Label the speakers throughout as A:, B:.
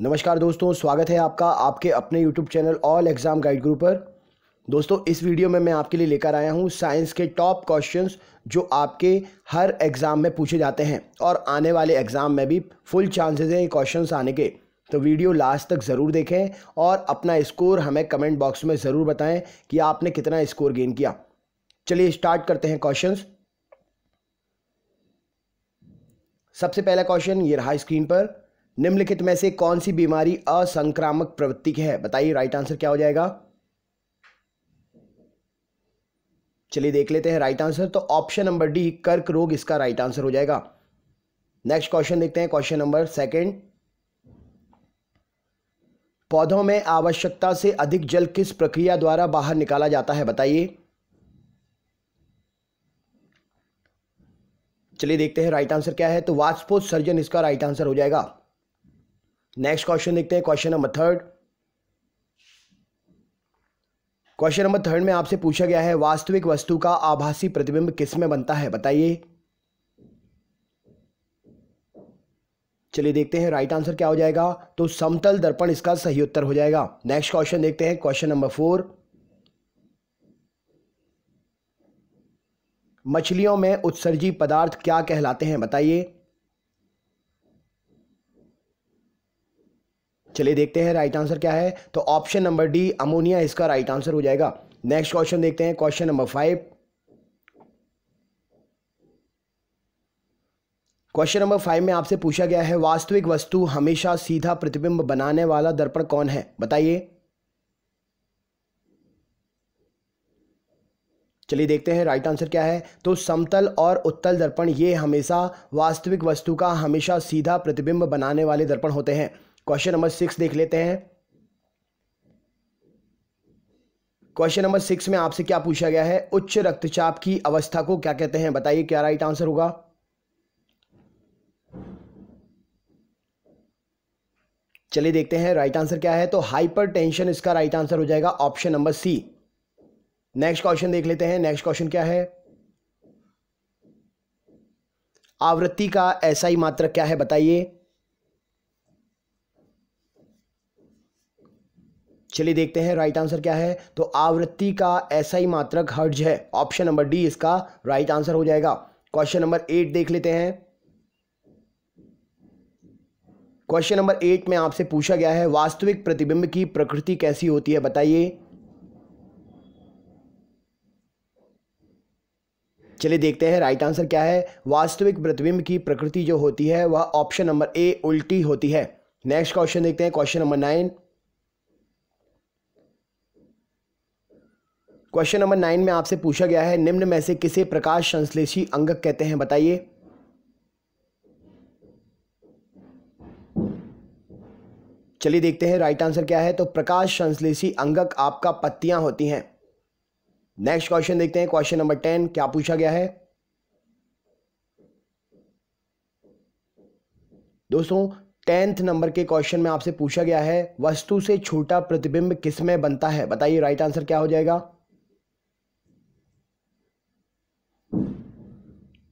A: नमस्कार दोस्तों स्वागत है आपका आपके अपने YouTube channel all exam guide group पर दोस्तों इस वीडियो में मैं आपके लिए लेकर आया हूँ साइंस के टॉप क्वेश्चंस जो आपके हर एग्ज़ाम में पूछे जाते हैं और आने वाले एग्ज़ाम में भी फुल चांसेस हैं क्वेश्चन आने के तो वीडियो लास्ट तक ज़रूर देखें और अपना स्कोर हमें कमेंट बॉक्स में ज़रूर बताएँ कि आपने कितना स्कोर गेन किया चलिए स्टार्ट करते हैं क्वेश्चन सबसे पहला क्वेश्चन ये रहा स्क्रीन पर निम्नलिखित में से कौन सी बीमारी असंक्रामक प्रवृत्ति की है बताइए राइट आंसर क्या हो जाएगा चलिए देख लेते हैं राइट आंसर तो ऑप्शन नंबर डी कर्क रोग इसका राइट आंसर हो जाएगा नेक्स्ट क्वेश्चन देखते हैं क्वेश्चन नंबर सेकंड पौधों में आवश्यकता से अधिक जल किस प्रक्रिया द्वारा बाहर निकाला जाता है बताइए चलिए देखते हैं राइट आंसर क्या है तो सर्जन इसका राइट आंसर हो जाएगा नेक्स्ट क्वेश्चन देखते हैं question number third question number third में आपसे पूछा गया है वास्तविक वस्तु का आभासी प्रतिबिंब किसमें बनता है बताइए चलिए देखते हैं राइट आंसर क्या हो जाएगा तो समतल दर्पण इसका सही उत्तर हो जाएगा नेक्स्ट क्वेश्चन देखते हैं क्वेश्चन नंबर फोर मछलियों में उत्सर्जी पदार्थ क्या कहलाते हैं बताइए चलिए देखते हैं राइट आंसर क्या है तो ऑप्शन नंबर डी अमोनिया इसका राइट आंसर हो जाएगा नेक्स्ट क्वेश्चन देखते हैं question number five question number five में आपसे पूछा गया है वास्तविक वस्तु हमेशा सीधा प्रतिबिंब बनाने वाला दर्पण कौन है बताइए चलिए देखते हैं राइट आंसर क्या है तो समतल और उत्तल दर्पण ये हमेशा वास्तविक वस्तु का हमेशा सीधा प्रतिबिंब बनाने वाले दर्पण होते हैं क्वेश्चन नंबर सिक्स देख लेते हैं क्वेश्चन नंबर सिक्स में आपसे क्या पूछा गया है उच्च रक्तचाप की अवस्था को क्या कहते हैं बताइए क्या राइट आंसर होगा चलिए देखते हैं राइट आंसर क्या है तो हाइपरटेंशन इसका राइट आंसर हो जाएगा option number C next question देख लेते हैं नेक्स्ट क्वेश्चन क्या है आवृत्ति का एसआई मात्रक क्या है बताइए चलिए देखते हैं राइट आंसर क्या है तो आवृत्ति का ऐसा ही मात्रक हर्ज है ऑप्शन नंबर डी इसका राइट आंसर हो जाएगा क्वेश्चन नंबर एट देख लेते हैं क्वेश्चन नंबर एट में आपसे पूछा गया है वास्तविक प्रतिबिंब की प्रकृति कैसी होती है बताइए चलिए देखते हैं राइट आंसर क्या है वास्तविक प्रतिबिंब की प्रकृति जो होती है वह ऑप्शन नंबर ए उल्टी होती है नेक्स्ट क्वेश्चन देखते हैं question number nine question number nine में आपसे पूछा गया है निम्न में से किसे प्रकाश संश्लेषी अंगक कहते हैं बताइए चलिए देखते हैं राइट आंसर क्या है तो प्रकाश संश्लेषी अंगक आपका पत्तियां होती हैं नेक्स्ट क्वेश्चन देखते हैं क्वेश्चन नंबर टेन क्या पूछा गया है दोस्तों टेंथ नंबर के क्वेश्चन में आपसे पूछा गया है वस्तु से छोटा प्रतिबिंब किसमें बनता है बताइए राइट आंसर क्या हो जाएगा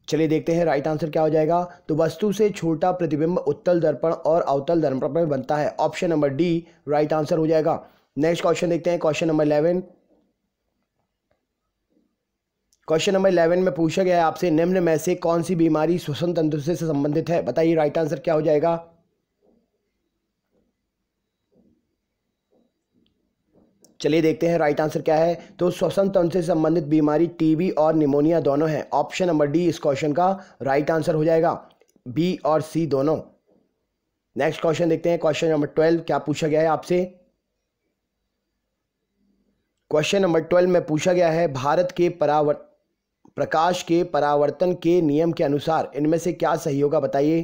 A: चलिए देखते हैं राइट आंसर क्या हो जाएगा तो वस्तु से छोटा प्रतिबिंब उत्तल दर्पण और अवतल दर्पण में बनता है option number D right answer हो जाएगा नेक्स्ट क्वेश्चन देखते हैं question number eleven question number eleven में पूछा गया है आपसे निम्न में से कौन सी बीमारी श्वसन तंत्र से संबंधित है बताइए राइट आंसर क्या हो जाएगा चलिए देखते हैं राइट आंसर क्या है तो श्वसन तंत्र से संबंधित बीमारी टीबी और निमोनिया दोनों हैं ऑप्शन नंबर डी इस क्वेश्चन का राइट आंसर हो जाएगा बी और सी दोनों नेक्स्ट क्वेश्चन देखते हैं क्वेश्चन नंबर ट्वेल्व क्या पूछा गया है आपसे क्वेश्चन नंबर ट्वेल्व में पूछा गया है भारत के परावर्त प्रकाश के परावर्तन के नियम के अनुसार इनमें से क्या सही होगा बताइए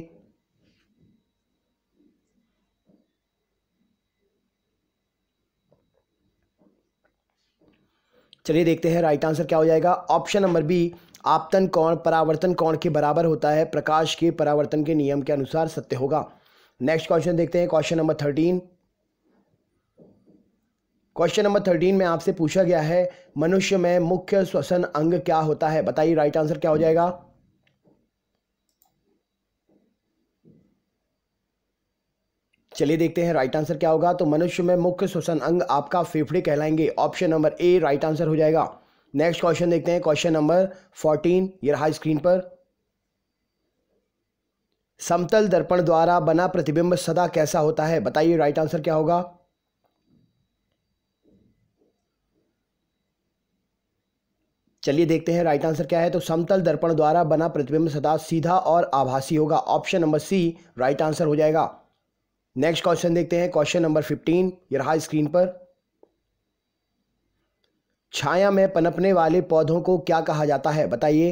A: चलिए देखते हैं राइट आंसर क्या हो जाएगा ऑप्शन नंबर बी आपतन कौन परावर्तन कौन के बराबर होता है प्रकाश के परावर्तन के नियम के अनुसार सत्य होगा नेक्स्ट क्वेश्चन देखते हैं question number thirteen question number thirteen में आपसे पूछा गया है मनुष्य में मुख्य श्वसन अंग क्या होता है बताइए राइट आंसर क्या हो जाएगा चलिए देखते हैं राइट आंसर क्या होगा तो मनुष्य में मुख्य श्वसन अंग आपका फेफड़े कहलाएंगे option number A right answer हो जाएगा नेक्स्ट क्वेश्चन देखते हैं क्वेश्चन नंबर फोर्टीन ये रहा स्क्रीन पर समतल दर्पण द्वारा बना प्रतिबिंब सदा कैसा होता है बताइए राइट आंसर क्या होगा चलिए देखते हैं राइट आंसर क्या है तो समतल दर्पण द्वारा बना प्रतिबिंब सदा सीधा और आभासी होगा option number C right answer हो जाएगा नेक्स्ट क्वेश्चन देखते हैं क्वेश्चन नंबर फिफ्टीन ये रहा स्क्रीन पर छाया में पनपने वाले पौधों को क्या कहा जाता है बताइए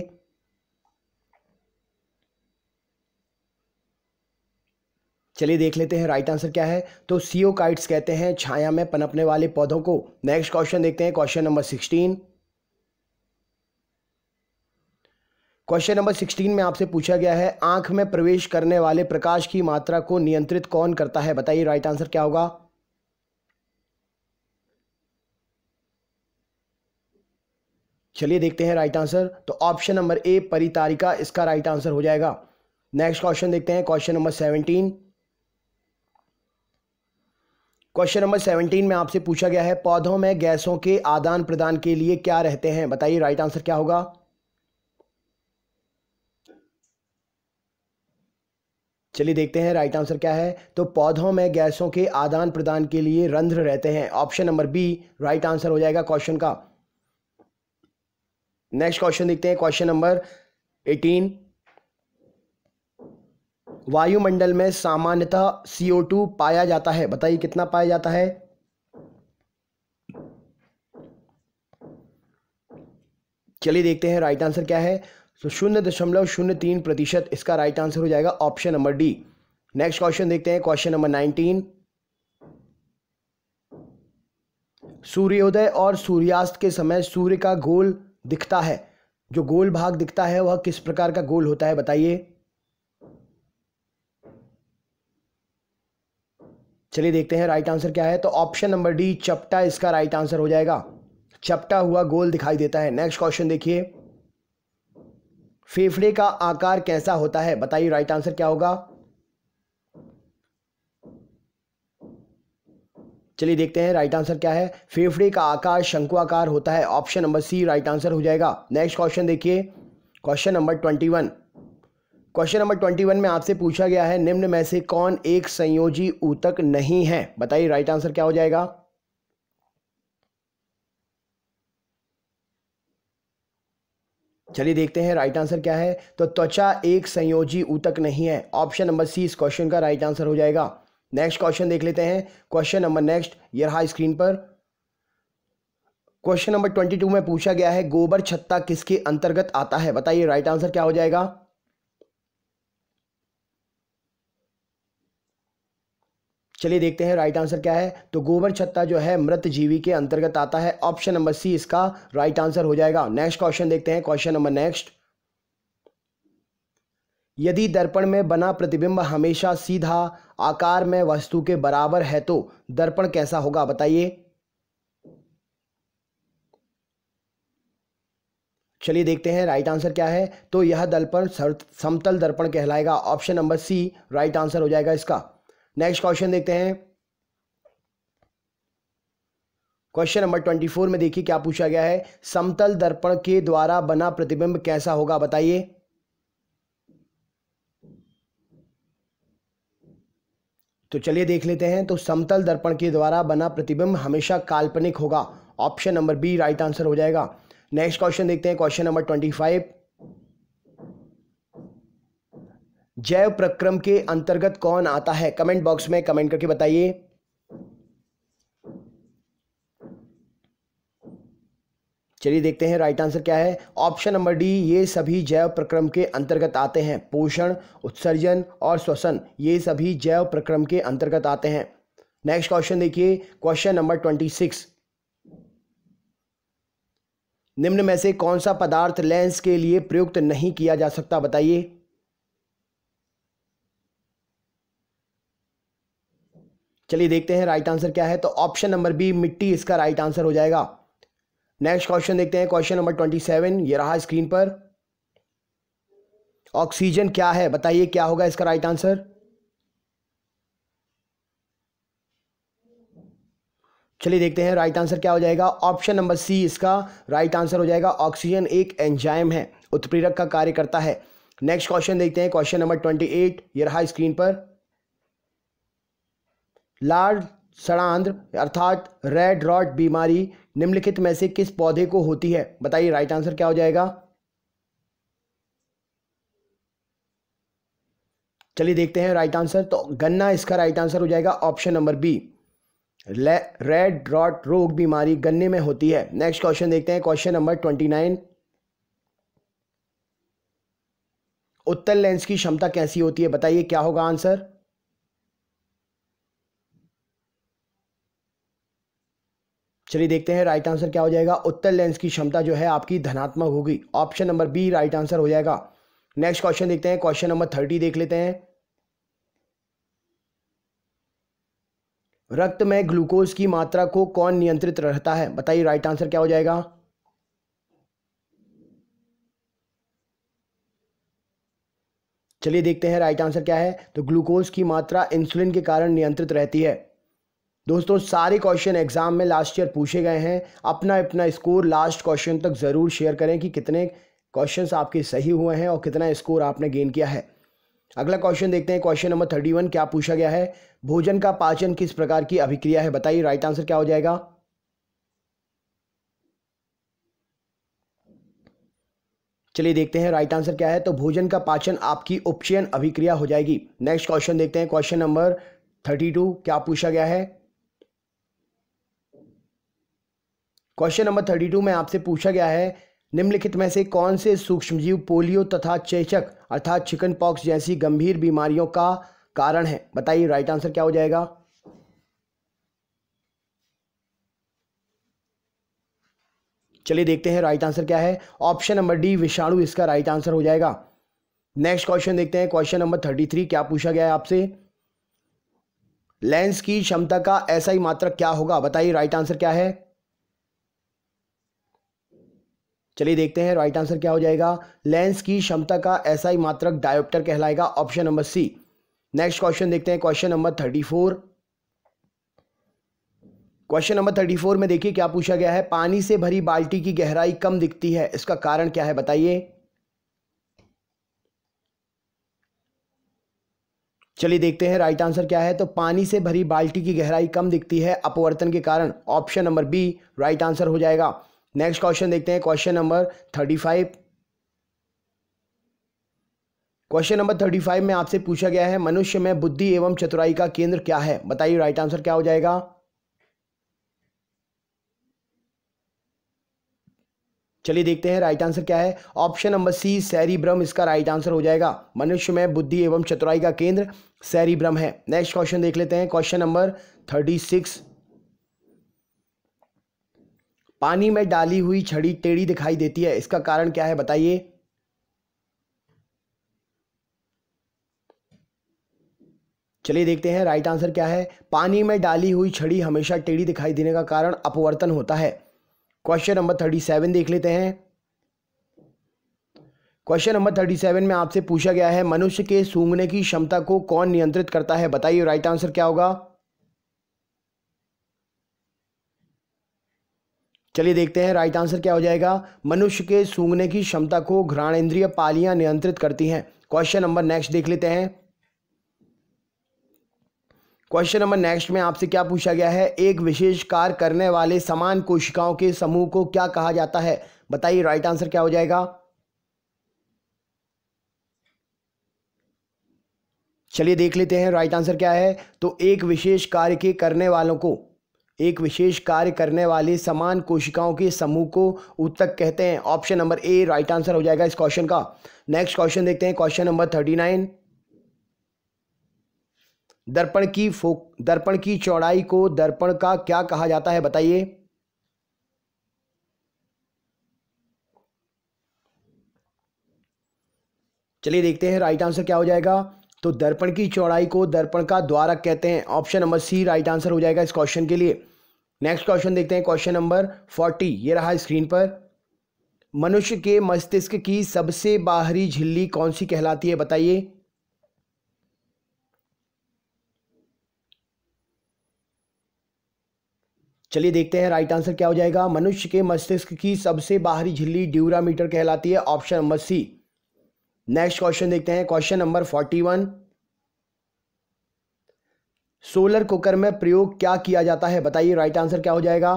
A: चलिए देख लेते हैं राइट आंसर क्या है तो सीओ काइट्स कहते हैं छाया में पनपने वाले पौधों को नेक्स्ट क्वेश्चन देखते हैं question number sixteen question number sixteen में आपसे पूछा गया है आंख में प्रवेश करने वाले प्रकाश की मात्रा को नियंत्रित कौन करता है बताइए राइट आंसर क्या होगा चलिए देखते हैं राइट आंसर तो ऑप्शन नंबर ए परितारिका इसका राइट आंसर हो जाएगा नेक्स्ट क्वेश्चन देखते हैं question number seventeen question number seventeen में आपसे पूछा गया है पौधों में गैसों के आदान प्रदान के लिए क्या रहते हैं बताइए राइट आंसर क्या होगा चलिए देखते हैं राइट आंसर क्या है तो पौधों में गैसों के आदान प्रदान के लिए रंध्र रहते हैं option number B right answer हो जाएगा क्वेश्चन का नेक्स्ट क्वेश्चन देखते हैं क्वेश्चन नंबर एटीन वायुमंडल में सामान्यतः CO2 पाया जाता है बताइए कितना पाया जाता है चलिए देखते हैं राइट आंसर क्या है सो शून्य दशमलव शून्य तीन प्रतिशत इसका राइट आंसर हो जाएगा option number D next question देखते हैं क्वेश्चन नंबर नाइनटीन सूर्योदय और सूर्यास्त के समय सूर्य का गोल दिखता है जो गोल भाग दिखता है वह किस प्रकार का गोल होता है बताइए चलिए देखते हैं राइट आंसर क्या है तो ऑप्शन नंबर डी चपटा इसका राइट आंसर हो जाएगा चपटा हुआ गोल दिखाई देता है नेक्स्ट क्वेश्चन देखिए फेफड़े का आकार कैसा होता है बताइए राइट आंसर क्या होगा चलिए देखते हैं राइट आंसर क्या है फेफड़े का आकार शंकुआकार होता है option number C right answer हो जाएगा नेक्स्ट क्वेश्चन देखिए question number twenty one question number twenty one में आपसे पूछा गया है निम्न में से कौन एक संयोजी ऊतक नहीं है बताइए राइट आंसर क्या हो जाएगा चलिए देखते हैं राइट आंसर क्या है तो त्वचा एक संयोजी ऊतक नहीं है ऑप्शन नंबर सी इस क्वेश्चन का राइट आंसर हो जाएगा नेक्स्ट क्वेश्चन देख लेते हैं क्वेश्चन नंबर नेक्स्ट ये रहा स्क्रीन पर क्वेश्चन नंबर ट्वेंटी टू में पूछा गया है गोबर छत्ता किसके अंतर्गत आता है बताइए राइट आंसर क्या हो जाएगा चलिए देखते हैं राइट आंसर क्या है तो गोबर छत्ता जो है मृत जीवी के अंतर्गत आता है ऑप्शन नंबर सी इसका राइट आंसर हो जाएगा नेक्स्ट क्वेश्चन देखते हैं क्वेश्चन नंबर नेक्स्ट यदि दर्पण में बना प्रतिबिंब हमेशा सीधा आकार में वस्तु के बराबर है तो दर्पण कैसा होगा बताइए चलिए देखते हैं राइट आंसर क्या है तो यह दर्पण समतल दर्पण कहलाएगा option number C right answer हो जाएगा इसका नेक्स्ट क्वेश्चन देखते हैं क्वेश्चन नंबर ट्वेंटी फोर में देखिए क्या पूछा गया है समतल दर्पण के द्वारा बना प्रतिबिंब कैसा होगा बताइए तो चलिए देख लेते हैं तो समतल दर्पण के द्वारा बना प्रतिबिंब हमेशा काल्पनिक होगा option number B right answer हो जाएगा नेक्स्ट क्वेश्चन देखते हैं क्वेश्चन नंबर ट्वेंटी फाइव जैव प्रक्रम के अंतर्गत कौन आता है कमेंट बॉक्स में कमेंट करके बताइए चलिए देखते हैं राइट आंसर क्या है ऑप्शन नंबर डी ये सभी जैव प्रक्रम के अंतर्गत आते हैं पोषण उत्सर्जन और श्वसन ये सभी जैव प्रक्रम के अंतर्गत आते हैं नेक्स्ट क्वेश्चन देखिए क्वेश्चन नंबर ट्वेंटी सिक्स निम्न में से कौन सा पदार्थ लेंस के लिए प्रयुक्त नहीं किया जा सकता बताइए चलिए देखते हैं राइट आंसर क्या है तो ऑप्शन नंबर बी मिट्टी इसका राइट आंसर हो जाएगा नेक्स्ट क्वेश्चन देखते हैं क्वेश्चन नंबर ट्वेंटी सेवन ये रहा स्क्रीन पर ऑक्सीजन क्या है बताइए क्या होगा इसका राइट आंसर चलिए देखते हैं राइट आंसर क्या हो जाएगा ऑप्शन नंबर सी इसका राइट आंसर हो जाएगा ऑक्सीजन एक एंजाइम है उत्प्रेरक का कार्य करता है नेक्स्ट क्वेश्चन देखते हैं क्वेश्चन नंबर ट्वेंटी एट ये रहा स्क्रीन पर लार्ज सड़ांध्र अर्थात रेड रॉट बीमारी निम्नलिखित में से किस पौधे को होती है बताइए राइट आंसर क्या हो जाएगा चलिए देखते हैं राइट आंसर तो गन्ना इसका राइट आंसर हो जाएगा option number B red rot रोग बीमारी गन्ने में होती है नेक्स्ट क्वेश्चन देखते हैं क्वेश्चन नंबर ट्वेंटी नाइन उत्तर लेंस की क्षमता कैसी होती है बताइए क्या होगा आंसर चलिए देखते हैं राइट आंसर क्या हो जाएगा उत्तर लेंस की क्षमता जो है आपकी धनात्मक होगी option number B right answer हो जाएगा नेक्स्ट क्वेश्चन देखते हैं क्वेश्चन नंबर थर्टी देख लेते हैं रक्त में ग्लूकोज की मात्रा को कौन नियंत्रित रहता है बताइए राइट आंसर क्या हो जाएगा चलिए देखते हैं राइट आंसर क्या है तो ग्लूकोज की मात्रा इंसुलिन के कारण नियंत्रित रहती है दोस्तों सारे क्वेश्चन एग्ज़ाम में लास्ट ईयर पूछे गए हैं अपना अपना स्कोर लास्ट क्वेश्चन तक ज़रूर शेयर करें कि कितने क्वेश्चन आपके सही हुए हैं और कितना स्कोर आपने गेन किया है अगला क्वेश्चन देखते हैं क्वेश्चन नंबर थर्टी वन क्या पूछा गया है भोजन का पाचन किस प्रकार की अभिक्रिया है बताइए राइट आंसर क्या हो जाएगा चलिए देखते हैं राइट आंसर क्या है तो भोजन का पाचन आपकी उपचयन अभिक्रिया हो जाएगी नेक्स्ट क्वेश्चन देखते हैं क्वेश्चन नंबर थर्टी टू क्या पूछा गया है क्वेश्चन नंबर थर्टी टू में आपसे पूछा गया है निम्नलिखित में से कौन से सूक्ष्मजीव पोलियो तथा चेचक अर्थात चिकन पॉक्स जैसी गंभीर बीमारियों का कारण है बताइए राइट आंसर क्या हो जाएगा चलिए देखते हैं राइट आंसर क्या है ऑप्शन नंबर डी विषाणु इसका राइट आंसर हो जाएगा नेक्स्ट क्वेश्चन देखते हैं क्वेश्चन नंबर थर्टी थ्री क्या पूछा गया है आपसे लेंस की क्षमता का ऐसा ही मात्रक क्या होगा बताइए राइट आंसर क्या है चलिए देखते हैं राइट आंसर क्या हो जाएगा लेंस की क्षमता का ऐसा ही मात्रक डायोप्टर कहलाएगा option number C next question देखते हैं question number thirty four question number thirty four में देखिए क्या पूछा गया है पानी से भरी बाल्टी की गहराई कम दिखती है इसका कारण क्या है बताइए चलिए देखते हैं राइट आंसर क्या है तो पानी से भरी बाल्टी की गहराई कम दिखती है अपवर्तन के कारण option number B right answer हो जाएगा नेक्स्ट क्वेश्चन देखते हैं question number thirty five question number thirty five में आपसे पूछा गया है मनुष्य में बुद्धि एवं चतुराई का केंद्र क्या है बताइए राइट आंसर क्या हो जाएगा चलिए देखते हैं राइट आंसर क्या है ऑप्शन नंबर सी सैरीब्रम इसका राइट आंसर हो जाएगा मनुष्य में बुद्धि एवं चतुराई का केंद्र सैरीब्रम है नेक्स्ट क्वेश्चन देख लेते हैं क्वेश्चन नंबर थर्टी सिक्स पानी में डाली हुई छड़ी टेढ़ी दिखाई देती है इसका कारण क्या है बताइए चलिए देखते हैं राइट आंसर क्या है पानी में डाली हुई छड़ी हमेशा टेढ़ी दिखाई देने का कारण अपवर्तन होता है क्वेश्चन नंबर थर्टी सेवन देख लेते हैं क्वेश्चन नंबर थर्टी सेवन में आपसे पूछा गया है मनुष्य के सूंघने की क्षमता को कौन नियंत्रित करता है बताइए राइट आंसर क्या होगा चलिए देखते हैं राइट आंसर क्या हो जाएगा मनुष्य के सूंघने की क्षमता को घ्राण इंद्रिय पालियां नियंत्रित करती हैं क्वेश्चन नंबर नेक्स्ट देख लेते हैं क्वेश्चन नंबर नेक्स्ट में आपसे क्या पूछा गया है एक विशेष कार्य करने वाले समान कोशिकाओं के समूह को क्या कहा जाता है बताइए राइट आंसर क्या हो जाएगा चलिए देख लेते हैं राइट आंसर क्या है तो एक विशेष कार्य के करने वालों को एक विशेष कार्य करने वाली समान कोशिकाओं के समूह को उत्तक कहते हैं option number A right answer हो जाएगा इस क्वेश्चन का नेक्स्ट क्वेश्चन देखते हैं क्वेश्चन नंबर थर्टी नाइन दर्पण की फोक दर्पण की चौड़ाई को दर्पण का क्या कहा जाता है बताइए चलिए देखते हैं राइट आंसर क्या हो जाएगा तो दर्पण की चौड़ाई को दर्पण का द्वारक कहते हैं option number C right answer हो जाएगा इस क्वेश्चन के लिए नेक्स्ट क्वेश्चन देखते हैं क्वेश्चन नंबर फोर्टी ये रहा स्क्रीन पर मनुष्य के मस्तिष्क की सबसे बाहरी झिल्ली कौन सी कहलाती है बताइए चलिए देखते हैं राइट आंसर क्या हो जाएगा मनुष्य के मस्तिष्क की सबसे बाहरी झिल्ली ड्यूरामीटर कहलाती है option number C next question देखते हैं question number forty one solar cooker में प्रयोग क्या किया जाता है बताइए राइट आंसर क्या हो जाएगा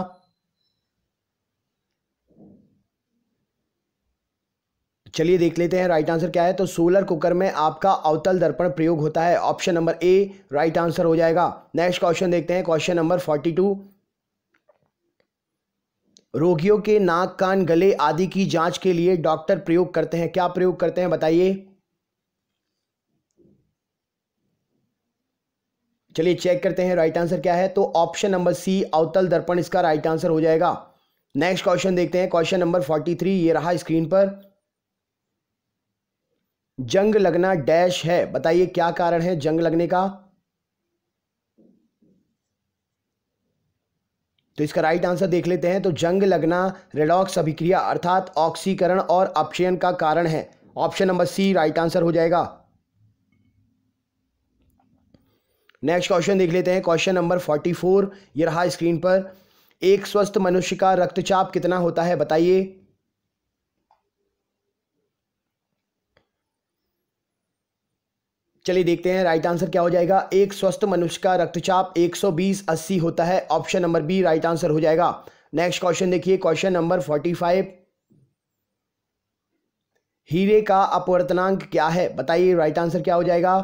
A: चलिए देख लेते हैं राइट आंसर क्या है तो सोलर कुकर में आपका अवतल दर्पण प्रयोग होता है option number A right answer हो जाएगा नेक्स्ट क्वेश्चन देखते हैं क्वेश्चन नंबर फोर्टी टू रोगियों के नाक कान गले आदि की जांच के लिए डॉक्टर प्रयोग करते हैं क्या प्रयोग करते हैं बताइए चलिए चेक करते हैं राइट आंसर क्या है तो ऑप्शन नंबर सी अवतल दर्पण इसका राइट आंसर हो जाएगा नेक्स्ट क्वेश्चन देखते हैं क्वेश्चन नंबर फोर्टी थ्री ये रहा स्क्रीन पर जंग लगना डैश है बताइए क्या कारण है जंग लगने का तो इसका राइट आंसर देख लेते हैं तो जंग लगना रेडॉक्स अभिक्रिया अर्थात ऑक्सीकरण और अपचयन का कारण है option number C right answer हो जाएगा नेक्स्ट क्वेश्चन देख लेते हैं क्वेश्चन नंबर फोर्टी फोर ये रहा स्क्रीन पर एक स्वस्थ मनुष्य का रक्तचाप कितना होता है बताइए चलिए देखते हैं राइट आंसर क्या हो जाएगा एक स्वस्थ मनुष्य का रक्तचाप 120 80 होता है option number B right answer हो जाएगा नेक्स्ट क्वेश्चन देखिए क्वेश्चन नंबर 45 हीरे का अपवर्तनांक क्या है बताइए राइट आंसर क्या हो जाएगा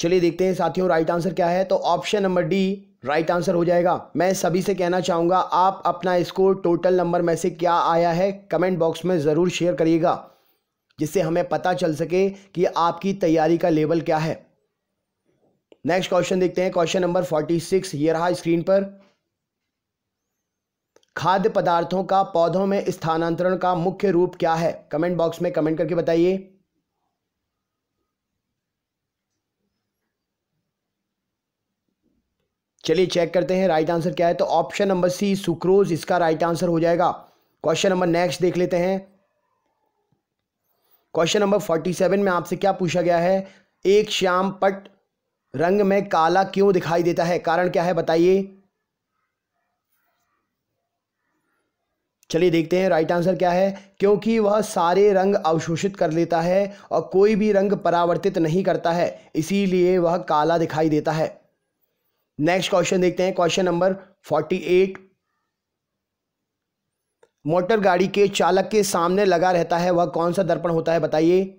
A: चलिए देखते हैं साथियों राइट आंसर क्या है तो option number D right answer हो जाएगा मैं सभी से कहना चाहूंगा आप अपना स्कोर टोटल नंबर में से क्या आया है कमेंट बॉक्स में ज़रूर शेयर करिएगा जिससे हमें पता चल सके कि आपकी तैयारी का लेवल क्या है नेक्स्ट क्वेश्चन देखते हैं क्वेश्चन नंबर फोर्टी सिक्स ये रहा स्क्रीन पर खाद्य पदार्थों का पौधों में स्थानांतरण का मुख्य रूप क्या है कमेंट बॉक्स में कमेंट करके बताइए चलिए चेक करते हैं राइट आंसर क्या है तो ऑप्शन नंबर सी सुक्रोज इसका राइट आंसर हो जाएगा क्वेश्चन नंबर नेक्स्ट देख लेते हैं क्वेश्चन नंबर फोर्टी सेवन में आपसे क्या पूछा गया है एक श्याम पट रंग में काला क्यों दिखाई देता है कारण क्या है बताइए चलिए देखते हैं राइट आंसर क्या है क्योंकि वह सारे रंग अवशोषित कर लेता है और कोई भी रंग परावर्तित नहीं करता है इसीलिए वह काला दिखाई देता है नेक्स्ट क्वेश्चन देखते हैं question number forty eight motor गाड़ी के चालक के सामने लगा रहता है वह कौन सा दर्पण होता है बताइए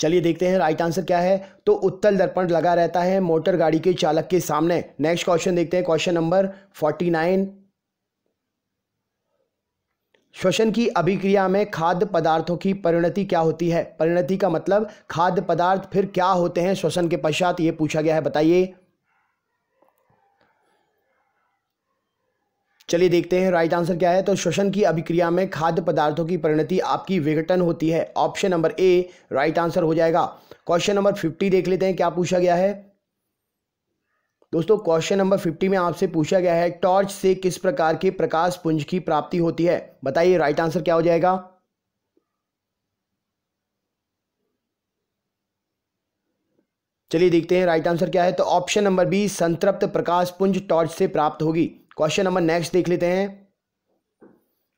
A: चलिए देखते हैं राइट आंसर क्या है तो उत्तल दर्पण लगा रहता है मोटर गाड़ी के चालक के सामने नेक्स्ट क्वेश्चन देखते हैं क्वेश्चन नंबर फोर्टी नाइन श्वसन की अभिक्रिया में खाद्य पदार्थों की परिणति क्या होती है परिणति का मतलब खाद्य पदार्थ फिर क्या होते हैं श्वसन के पश्चात ये पूछा गया है बताइए चलिए देखते हैं राइट आंसर क्या है तो श्वसन की अभिक्रिया में खाद्य पदार्थों की परिणति आपकी विघटन होती है option number A right answer हो जाएगा क्वेश्चन नंबर फिफ्टी देख लेते हैं क्या पूछा गया है दोस्तों क्वेश्चन नंबर फिफ्टी में आपसे पूछा गया है टॉर्च से किस प्रकार के प्रकाश पुंज की प्राप्ति होती है बताइए राइट आंसर क्या हो जाएगा चलिए देखते हैं राइट आंसर क्या है तो ऑप्शन नंबर बी संतृप्त प्रकाश पुंज टॉर्च से प्राप्त होगी क्वेश्चन नंबर नेक्स्ट देख लेते हैं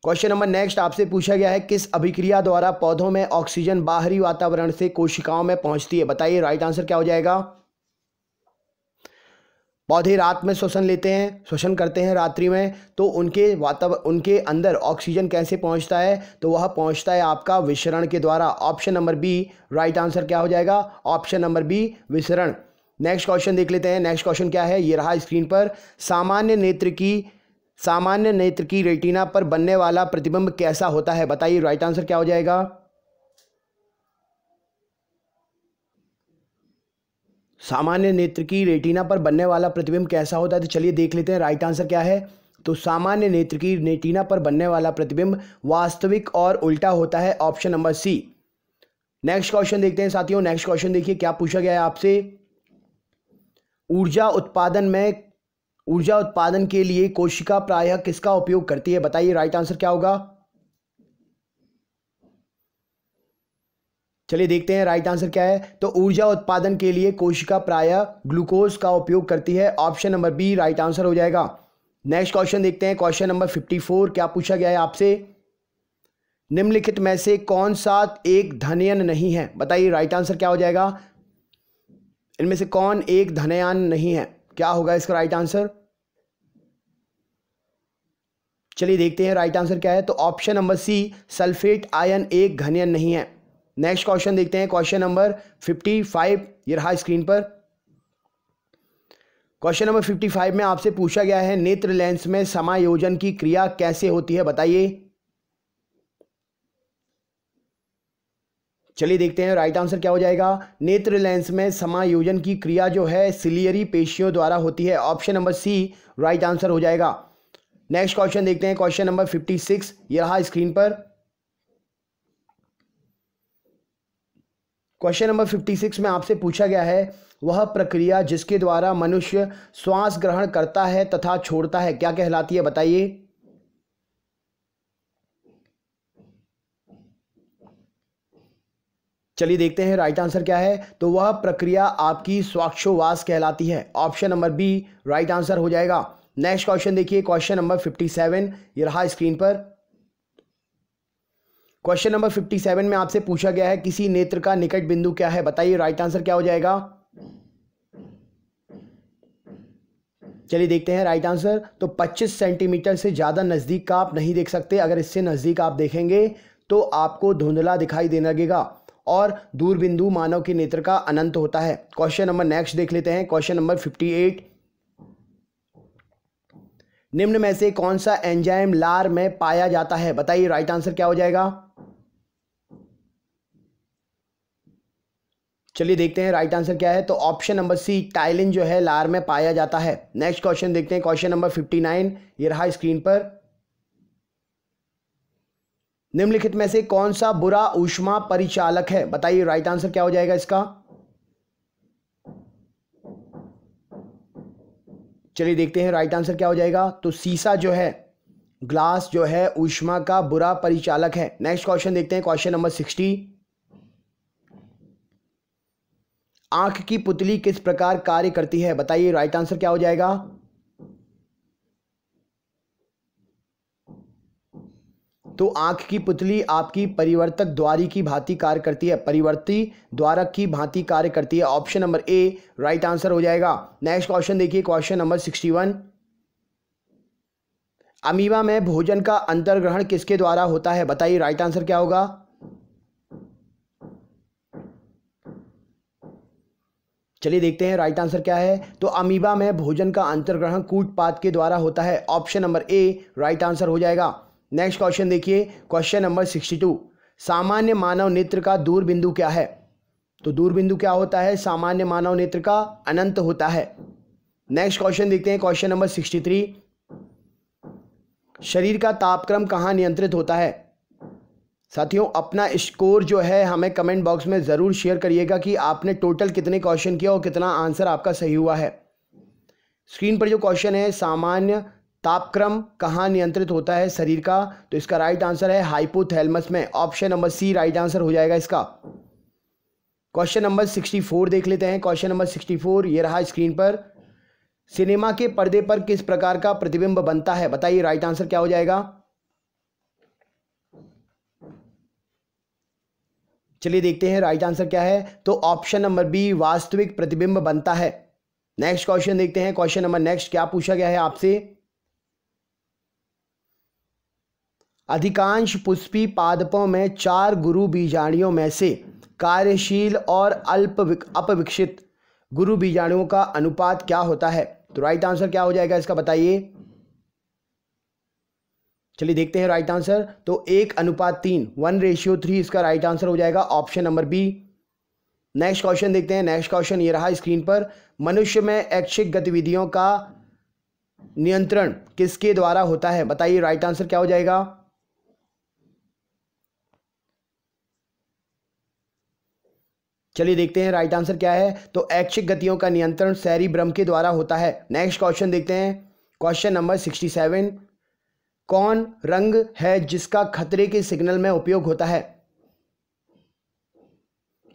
A: क्वेश्चन नंबर नेक्स्ट आपसे पूछा गया है किस अभिक्रिया द्वारा पौधों में ऑक्सीजन बाहरी वातावरण से कोशिकाओं में पहुंचती है बताइए राइट आंसर क्या हो जाएगा पौधे रात में श्वसन लेते हैं श्वसन करते हैं रात्रि में तो उनके वातावरण उनके अंदर ऑक्सीजन कैसे पहुंचता है तो वह पहुंचता है आपका विसरण के द्वारा option number B right answer क्या हो जाएगा ऑप्शन नंबर बी विसरण नेक्स्ट क्वेश्चन देख लेते हैं नेक्स्ट क्वेश्चन क्या है ये रहा स्क्रीन पर सामान्य नेत्र की सामान्य नेत्र की रेटिना पर बनने वाला प्रतिबिंब कैसा होता है बताइए राइट आंसर क्या हो जाएगा सामान्य नेत्र की रेटिना पर बनने वाला प्रतिबिंब कैसा होता है तो चलिए देख लेते हैं राइट आंसर क्या है तो सामान्य नेत्र की रेटिना पर बनने वाला प्रतिबिंब वास्तविक और उल्टा होता है option number C next question देखते हैं साथियों नेक्स्ट क्वेश्चन देखिए क्या पूछा गया है आपसे ऊर्जा उत्पादन में ऊर्जा उत्पादन के लिए कोशिका प्रायः किसका उपयोग करती है बताइए राइट आंसर क्या होगा चलिए देखते हैं राइट आंसर क्या है तो ऊर्जा उत्पादन के लिए कोशिका प्राय ग्लूकोज का उपयोग करती है option number B right answer हो जाएगा नेक्स्ट क्वेश्चन देखते हैं क्वेश्चन नंबर फिफ्टी फोर क्या पूछा गया है आपसे निम्नलिखित में से कौन सा एक धनयन नहीं है बताइए राइट आंसर क्या हो जाएगा इनमें से कौन एक धनयान नहीं है क्या होगा इसका राइट आंसर चलिए देखते हैं राइट आंसर क्या है तो option number C sulphate ion एक घनयन नहीं है नेक्स्ट क्वेश्चन देखते हैं क्वेश्चन नंबर फिफ्टी फाइव ये रहा स्क्रीन पर क्वेश्चन नंबर फिफ्टी फाइव में आपसे पूछा गया है नेत्र लेंस में समायोजन की क्रिया कैसे होती है बताइए चलिए देखते हैं राइट आंसर क्या हो जाएगा नेत्र लेंस में समायोजन की क्रिया जो है सिलियरी पेशियों द्वारा होती है option number C right answer हो जाएगा नेक्स्ट क्वेश्चन देखते हैं क्वेश्चन नंबर फिफ्टी सिक्स ये रहा स्क्रीन पर क्वेश्चन नंबर फिफ्टी सिक्स में आपसे पूछा गया है वह प्रक्रिया जिसके द्वारा मनुष्य श्वास ग्रहण करता है तथा छोड़ता है क्या कहलाती है बताइए चलिए देखते हैं राइट आंसर क्या है तो वह प्रक्रिया आपकी स्वाक्षोवास कहलाती है option number B right answer हो जाएगा नेक्स्ट क्वेश्चन देखिए क्वेश्चन नंबर फिफ्टी सेवन ये रहा स्क्रीन पर क्वेश्चन नंबर फिफ्टी सेवन में आपसे पूछा गया है किसी नेत्र का निकट बिंदु क्या है बताइए राइट आंसर क्या हो जाएगा चलिए देखते हैं राइट आंसर तो 25 सेंटीमीटर से ज़्यादा नज़दीक का आप नहीं देख सकते अगर इससे नज़दीक आप देखेंगे तो आपको धुंधला दिखाई देने लगेगा और दूर बिंदु मानव के नेत्र का अनंत होता है क्वेश्चन नंबर नेक्स्ट देख लेते हैं क्वेश्चन नंबर फिफ्टी एट निम्न में से कौन सा एंजाइम लार में पाया जाता है बताइए राइट आंसर क्या हो जाएगा चलिए देखते हैं राइट आंसर क्या है तो ऑप्शन नंबर सी टाइलिन जो है लार में पाया जाता है नेक्स्ट क्वेश्चन देखते हैं क्वेश्चन नंबर फिफ्टी नाइन ये रहा स्क्रीन पर निम्नलिखित में से कौन सा बुरा ऊष्मा परिचालक है बताइए राइट आंसर क्या हो जाएगा इसका चलिए देखते हैं राइट आंसर क्या हो जाएगा तो सीसा जो है ग्लास जो है ऊष्मा का बुरा परिचालक है नेक्स्ट क्वेश्चन देखते हैं क्वेश्चन नंबर सिक्सटी आंख की पुतली किस प्रकार कार्य करती है बताइए राइट आंसर क्या हो जाएगा तो आंख की पुतली आपकी परिवर्तक द्वारी की भांति कार्य करती है परिवर्ती द्वारक की भांति कार्य करती है option number A right answer हो जाएगा नेक्स्ट क्वेश्चन देखिए question number sixty one amoeba में भोजन का अंतर्ग्रहण किसके द्वारा होता है बताइए राइट आंसर क्या होगा चलिए देखते हैं राइट आंसर क्या है तो अमीबा में भोजन का अंतर्ग्रहण कूटपात के द्वारा होता है option number A right answer हो जाएगा नेक्स्ट क्वेश्चन देखिए क्वेश्चन नंबर सिक्सटी टू सामान्य मानव नेत्र का दूर बिंदु क्या है तो दूर बिंदु क्या होता है सामान्य मानव नेत्र का अनंत होता है नेक्स्ट क्वेश्चन देखते हैं क्वेश्चन नंबर सिक्सटी थ्री शरीर का तापक्रम कहाँ नियंत्रित होता है साथियों अपना स्कोर जो है हमें कमेंट बॉक्स में ज़रूर शेयर करिएगा कि आपने टोटल कितने क्वेश्चन किया और कितना आंसर आपका सही हुआ है स्क्रीन पर जो क्वेश्चन है सामान्य तापक्रम कहाँ नियंत्रित होता है शरीर का तो इसका राइट आंसर है हाइपोथैलमस में option number C right answer हो जाएगा इसका क्वेश्चन नंबर सिक्सटी फोर देख लेते हैं क्वेश्चन नंबर सिक्सटी फोर ये रहा स्क्रीन पर सिनेमा के पर्दे पर किस प्रकार का प्रतिबिंब बनता है बताइए राइट आंसर क्या हो जाएगा चलिए देखते हैं राइट आंसर क्या है तो ऑप्शन नंबर बी वास्तविक प्रतिबिंब बनता है नेक्स्ट क्वेश्चन देखते हैं क्वेश्चन नंबर नेक्स्ट क्या पूछा गया है आपसे अधिकांश पुष्पी पादपों में चार गुरु बीजाणियों में से कार्यशील और अल्प अपविकसित गुरु बीजाणुओं का अनुपात क्या होता है तो राइट आंसर क्या हो जाएगा इसका बताइए चलिए देखते हैं राइट आंसर तो एक अनुपात तीन वन रेशियो थ्री इसका राइट आंसर हो जाएगा option number B next question देखते हैं नेक्स्ट क्वेश्चन ये रहा स्क्रीन पर मनुष्य में ऐच्छिक गतिविधियों का नियंत्रण किसके द्वारा होता है बताइए राइट आंसर क्या हो जाएगा चलिए देखते हैं राइट आंसर क्या है तो ऐच्छिक गतियों का नियंत्रण सैरी ब्रह्म के द्वारा होता है नेक्स्ट क्वेश्चन देखते हैं क्वेश्चन नंबर सिक्सटी सेवन कौन रंग है जिसका खतरे के सिग्नल में उपयोग होता है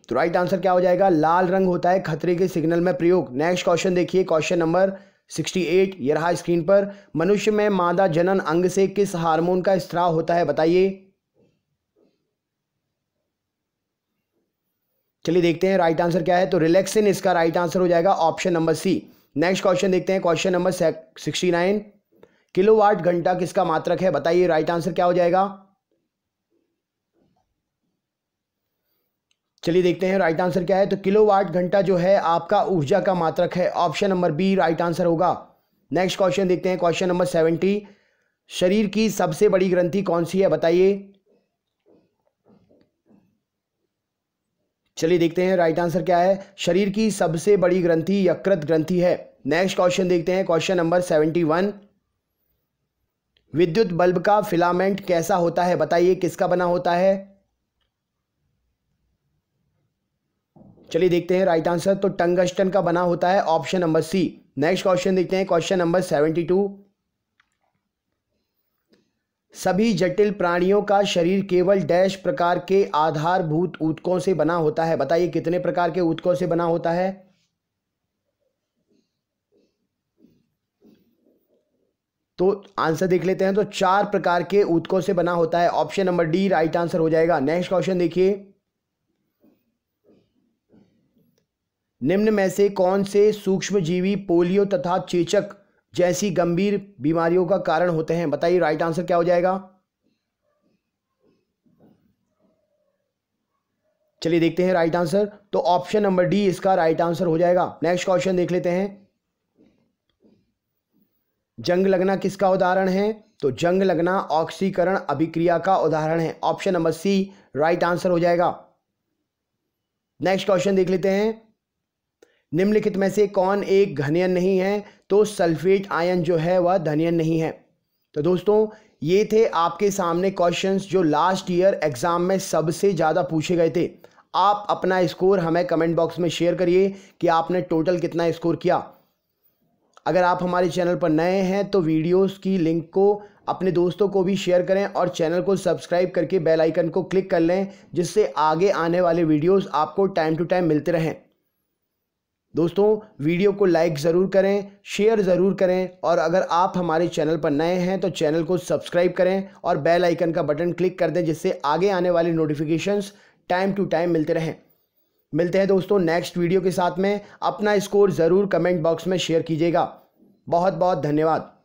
A: तो राइट आंसर क्या हो जाएगा लाल रंग होता है खतरे के सिग्नल में प्रयोग नेक्स्ट क्वेश्चन देखिए क्वेश्चन नंबर 68 ये रहा स्क्रीन पर मनुष्य में मादा जनन अंग से किस हार्मोन का स्त्राव होता है बताइए चलिए देखते हैं राइट आंसर क्या है तो रिलैक्सिन इसका राइट आंसर हो जाएगा option number C next question देखते हैं question number sixty nine kilowatt घंटा किसका मात्रक है बताइए राइट आंसर क्या हो जाएगा चलिए देखते हैं राइट आंसर क्या है तो किलोवाट घंटा जो है आपका ऊर्जा का मात्रक है option number B right answer होगा नेक्स्ट क्वेश्चन देखते हैं क्वेश्चन नंबर सेवेंटी शरीर की सबसे बड़ी ग्रंथि कौन सी है बताइए चलिए देखते हैं राइट आंसर क्या है शरीर की सबसे बड़ी ग्रंथि यकृत ग्रंथि है नेक्स्ट क्वेश्चन देखते हैं क्वेश्चन नंबर सेवेंटी वन विद्युत बल्ब का फिलामेंट कैसा होता है बताइए किसका बना होता है चलिए देखते हैं राइट आंसर तो टंगस्टन का बना होता है option number C next question देखते हैं क्वेश्चन नंबर सेवेंटी टू सभी जटिल प्राणियों का शरीर केवल डैश प्रकार के आधारभूत ऊतकों से बना होता है बताइए कितने प्रकार के ऊतकों से बना होता है तो आंसर देख लेते हैं तो चार प्रकार के ऊतकों से बना होता है option number D right answer हो जाएगा नेक्स्ट क्वेश्चन देखिए निम्न में से कौन से सूक्ष्म जीवी पोलियो तथा चेचक जैसी गंभीर बीमारियों का कारण होते हैं बताइए राइट आंसर क्या हो जाएगा चलिए देखते हैं राइट आंसर तो ऑप्शन नंबर डी इसका राइट आंसर हो जाएगा नेक्स्ट क्वेश्चन देख लेते हैं जंग लगना किसका उदाहरण है तो जंग लगना ऑक्सीकरण अभिक्रिया का उदाहरण है option number C right answer हो जाएगा नेक्स्ट क्वेश्चन देख लेते हैं निम्नलिखित में से कौन एक घनियन नहीं है तो सल्फेट आयन जो है वह धनयन नहीं है तो दोस्तों ये थे आपके सामने क्वेश्चंस जो लास्ट ईयर एग्ज़ाम में सबसे ज़्यादा पूछे गए थे आप अपना स्कोर हमें कमेंट बॉक्स में शेयर करिए कि आपने टोटल कितना स्कोर किया अगर आप हमारे चैनल पर नए हैं तो वीडियोस की लिंक को अपने दोस्तों को भी शेयर करें और चैनल को सब्सक्राइब करके बेल आइकन को क्लिक कर लें जिससे आगे आने वाले वीडियोस आपको टाइम टू टाइम मिलते रहें दोस्तों वीडियो को लाइक ज़रूर करें शेयर ज़रूर करें और अगर आप हमारे चैनल पर नए हैं तो चैनल को सब्सक्राइब करें और बेल आइकन का बटन क्लिक कर दें जिससे आगे आने वाले नोटिफिकेशंस टाइम टू टाइम मिलते रहें मिलते हैं दोस्तों नेक्स्ट वीडियो के साथ में अपना स्कोर ज़रूर कमेंट बॉक्स में शेयर कीजिएगा बहुत बहुत धन्यवाद